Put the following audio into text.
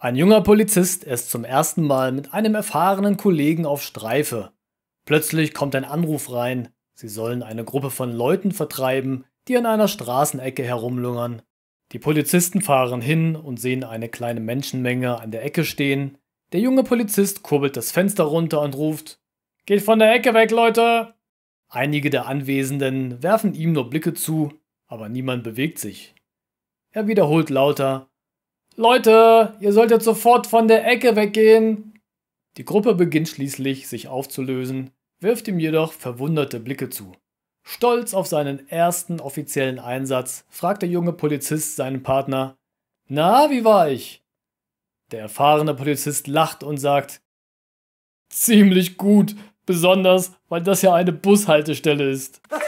Ein junger Polizist ist zum ersten Mal mit einem erfahrenen Kollegen auf Streife. Plötzlich kommt ein Anruf rein, sie sollen eine Gruppe von Leuten vertreiben, die an einer Straßenecke herumlungern. Die Polizisten fahren hin und sehen eine kleine Menschenmenge an der Ecke stehen. Der junge Polizist kurbelt das Fenster runter und ruft Geht von der Ecke weg, Leute! Einige der Anwesenden werfen ihm nur Blicke zu, aber niemand bewegt sich. Er wiederholt lauter Leute, ihr solltet sofort von der Ecke weggehen. Die Gruppe beginnt schließlich sich aufzulösen, wirft ihm jedoch verwunderte Blicke zu. Stolz auf seinen ersten offiziellen Einsatz fragt der junge Polizist seinen Partner Na, wie war ich? Der erfahrene Polizist lacht und sagt Ziemlich gut, besonders weil das ja eine Bushaltestelle ist.